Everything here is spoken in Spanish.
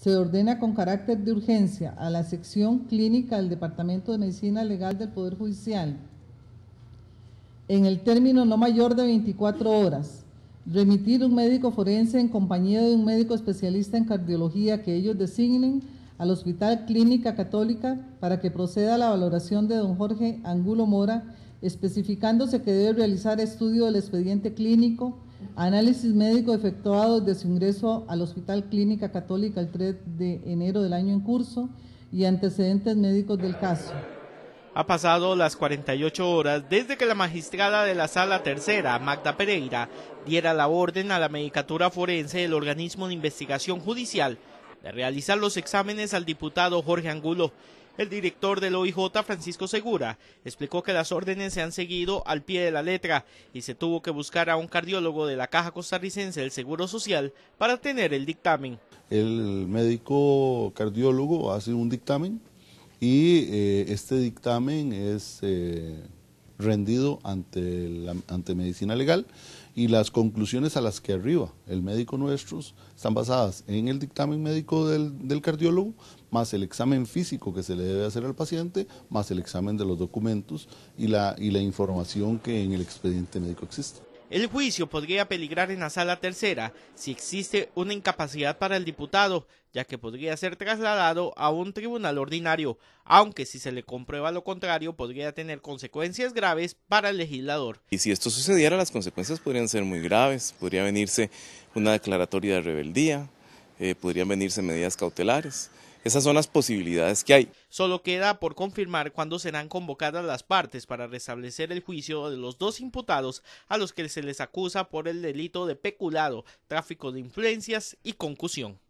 Se ordena con carácter de urgencia a la sección clínica del Departamento de Medicina Legal del Poder Judicial, en el término no mayor de 24 horas, remitir un médico forense en compañía de un médico especialista en cardiología que ellos designen al Hospital Clínica Católica para que proceda a la valoración de don Jorge Angulo Mora, especificándose que debe realizar estudio del expediente clínico, Análisis médico efectuado desde su ingreso al Hospital Clínica Católica el 3 de enero del año en curso y antecedentes médicos del caso. Ha pasado las 48 horas desde que la magistrada de la Sala Tercera, Magda Pereira, diera la orden a la Medicatura Forense del Organismo de Investigación Judicial de realizar los exámenes al diputado Jorge Angulo. El director del OIJ, Francisco Segura, explicó que las órdenes se han seguido al pie de la letra y se tuvo que buscar a un cardiólogo de la Caja Costarricense del Seguro Social para tener el dictamen. El médico cardiólogo hace un dictamen y eh, este dictamen es... Eh, rendido ante, la, ante medicina legal y las conclusiones a las que arriba el médico nuestro están basadas en el dictamen médico del, del, cardiólogo, más el examen físico que se le debe hacer al paciente, más el examen de los documentos y la, y la información que en el expediente médico existe. El juicio podría peligrar en la sala tercera si existe una incapacidad para el diputado, ya que podría ser trasladado a un tribunal ordinario, aunque si se le comprueba lo contrario podría tener consecuencias graves para el legislador. Y si esto sucediera, las consecuencias podrían ser muy graves, podría venirse una declaratoria de rebeldía, eh, podrían venirse medidas cautelares. Esas son las posibilidades que hay. Solo queda por confirmar cuándo serán convocadas las partes para restablecer el juicio de los dos imputados a los que se les acusa por el delito de peculado, tráfico de influencias y concusión.